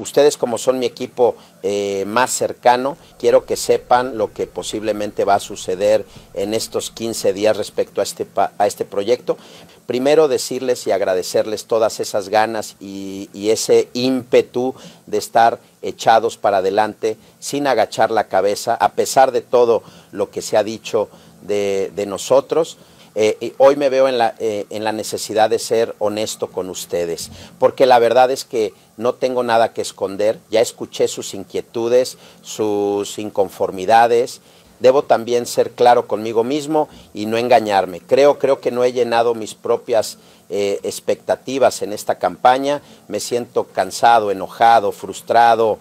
Ustedes como son mi equipo eh, más cercano, quiero que sepan lo que posiblemente va a suceder en estos 15 días respecto este a este, proyecto. Primero decirles y agradecerles todas esas ganas y, ese ímpetu de estar echados para adelante, sin agachar la cabeza, a pesar de todo lo que se ha dicho de nosotros. Eh, hoy me veo eh, en la, necesidad de ser honesto con ustedes, porque la verdad es que no tengo nada que esconder, ya escuché sus inquietudes, sus inconformidades, debo también ser claro conmigo mismo y no engañarme. Creo, creo que no he llenado mis propias eh, expectativas en esta campaña. Me siento cansado, enojado, frustrado,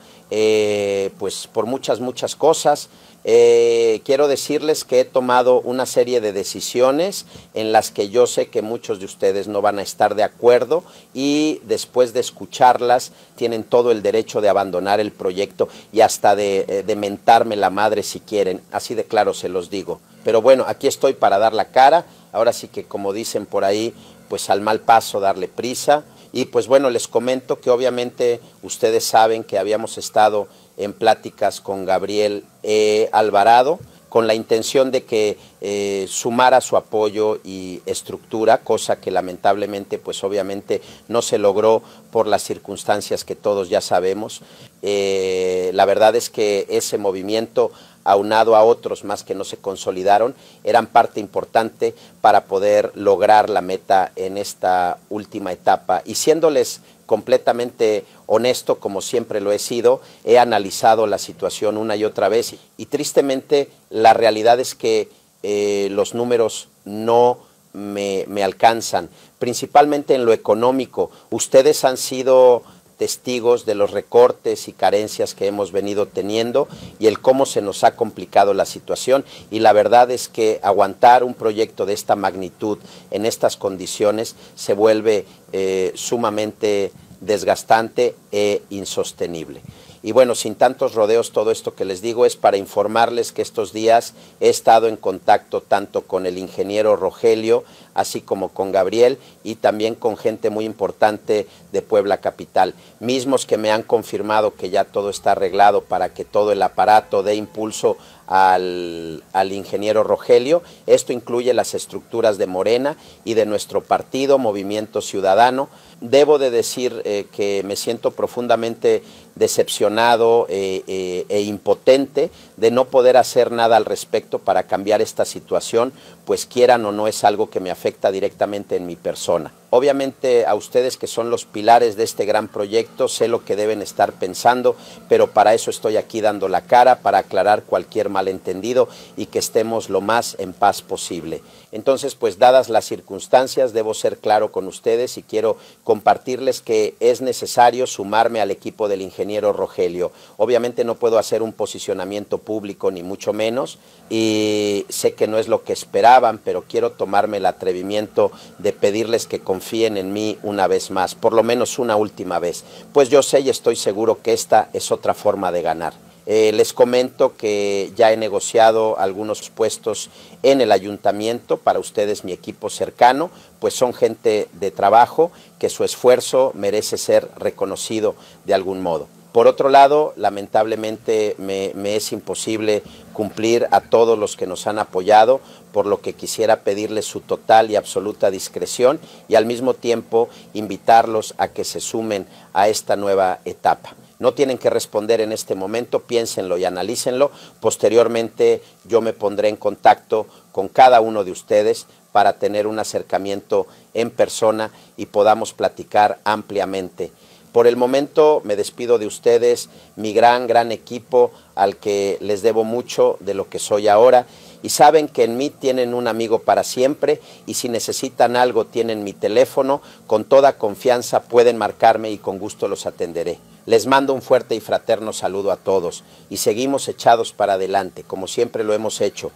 pues por muchas, muchas cosas. Eh, quiero decirles que he tomado una serie de decisiones en las que yo sé que muchos de ustedes no van a estar de acuerdo y después de escucharlas tienen todo el derecho de abandonar el proyecto y hasta de, eh, de mentarme la madre si quieren. Así de claro se los digo. Pero bueno, aquí estoy para dar la cara. Ahora sí que como dicen por ahí, pues al mal paso darle prisa. Y pues bueno, les comento que obviamente ustedes saben que habíamos estado en pláticas con Gabriel eh, Alvarado con la intención de que eh, sumara su apoyo y estructura, cosa que lamentablemente, pues obviamente no se logró por las circunstancias que todos ya sabemos. Eh, la verdad es que ese movimiento aunado a otros más que no se consolidaron, eran parte importante para poder lograr la meta en esta última etapa. Y siéndoles completamente honesto, como siempre lo he sido, he analizado la situación una y otra vez y tristemente la realidad es que eh, los números no me, me alcanzan, principalmente en lo económico. Ustedes han sido testigos de los recortes y carencias que hemos venido teniendo y el cómo se nos ha complicado la situación. Y la verdad es que aguantar un proyecto de esta magnitud en estas condiciones se vuelve eh, sumamente desgastante e insostenible. Y bueno, sin tantos rodeos, todo esto que les digo es para informarles que estos días he estado en contacto tanto con el ingeniero Rogelio, así como con Gabriel y también con gente muy importante de Puebla Capital, mismos que me han confirmado que ya todo está arreglado para que todo el aparato dé impulso al, ingeniero Rogelio. Esto incluye las estructuras de Morena y de nuestro partido, Movimiento Ciudadano. Debo de decir eh, que me siento profundamente decepcionado eh, eh, e impotente de no poder hacer nada al respecto para cambiar esta situación, pues quieran o no es algo que me afecta directamente en mi persona. Obviamente a ustedes que son los pilares de este gran proyecto, sé lo que deben estar pensando, pero para eso estoy aquí dando la cara, para aclarar cualquier malentendido y que estemos lo más en paz posible. Entonces, pues dadas las circunstancias, debo ser claro con ustedes y quiero compartirles que es necesario sumarme al equipo del ingeniero Rogelio. Obviamente no puedo hacer un posicionamiento público, ni mucho menos, y sé que no es lo que esperaban, pero quiero tomarme el atrevimiento de pedirles que con confíen en mí una vez más, por lo menos una última vez, pues yo sé y estoy seguro que esta es otra forma de ganar. Eh, les comento que ya he negociado algunos puestos en el ayuntamiento, para ustedes mi equipo cercano, pues son gente de trabajo, que su esfuerzo merece ser reconocido de algún modo. Por otro lado, lamentablemente me, es imposible cumplir a todos los que nos han apoyado, por lo que quisiera pedirles su total y absoluta discreción y al mismo tiempo invitarlos a que se sumen a esta nueva etapa. No tienen que responder en este momento, piénsenlo y analícenlo. Posteriormente yo me pondré en contacto con cada uno de ustedes para tener un acercamiento en persona y podamos platicar ampliamente. Por el momento me despido de ustedes, mi gran, gran equipo al que les debo mucho de lo que soy ahora. Y saben que en mí tienen un amigo para siempre y si necesitan algo tienen mi teléfono. Con toda confianza pueden marcarme y con gusto los atenderé. Les mando un fuerte y fraterno saludo a todos y seguimos echados para adelante, como siempre lo hemos hecho,